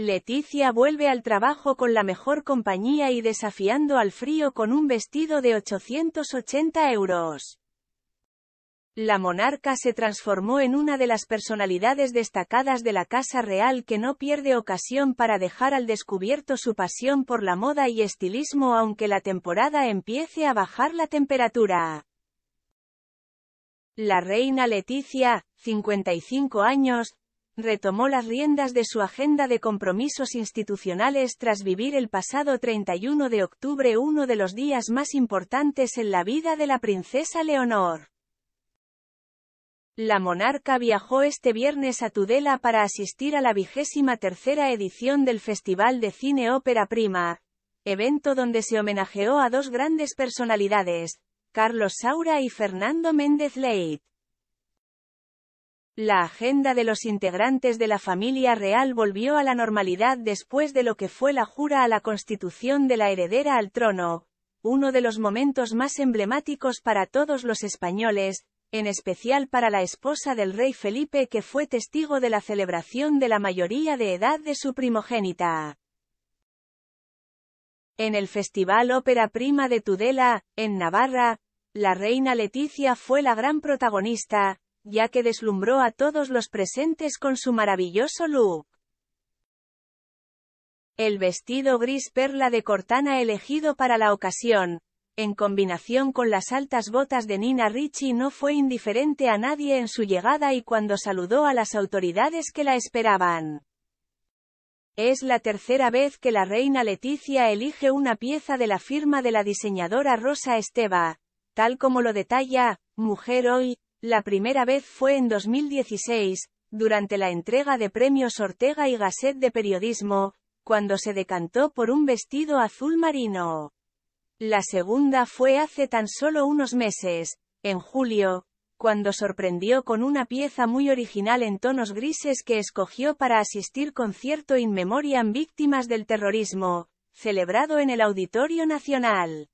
Leticia vuelve al trabajo con la mejor compañía y desafiando al frío con un vestido de 880 euros. La monarca se transformó en una de las personalidades destacadas de la Casa Real que no pierde ocasión para dejar al descubierto su pasión por la moda y estilismo aunque la temporada empiece a bajar la temperatura. La reina Leticia, 55 años, retomó las riendas de su agenda de compromisos institucionales tras vivir el pasado 31 de octubre uno de los días más importantes en la vida de la princesa Leonor. La monarca viajó este viernes a Tudela para asistir a la vigésima tercera edición del Festival de Cine Ópera Prima, evento donde se homenajeó a dos grandes personalidades, Carlos Saura y Fernando Méndez Leite. La agenda de los integrantes de la familia real volvió a la normalidad después de lo que fue la jura a la constitución de la heredera al trono, uno de los momentos más emblemáticos para todos los españoles, en especial para la esposa del rey Felipe que fue testigo de la celebración de la mayoría de edad de su primogénita. En el Festival Ópera Prima de Tudela, en Navarra, la reina Leticia fue la gran protagonista, ya que deslumbró a todos los presentes con su maravilloso look. El vestido gris perla de Cortana elegido para la ocasión, en combinación con las altas botas de Nina Ricci no fue indiferente a nadie en su llegada y cuando saludó a las autoridades que la esperaban. Es la tercera vez que la reina Leticia elige una pieza de la firma de la diseñadora Rosa Esteva, tal como lo detalla, Mujer Hoy, la primera vez fue en 2016, durante la entrega de premios Ortega y Gasset de Periodismo, cuando se decantó por un vestido azul marino. La segunda fue hace tan solo unos meses, en julio, cuando sorprendió con una pieza muy original en tonos grises que escogió para asistir concierto in memoriam víctimas del terrorismo, celebrado en el Auditorio Nacional.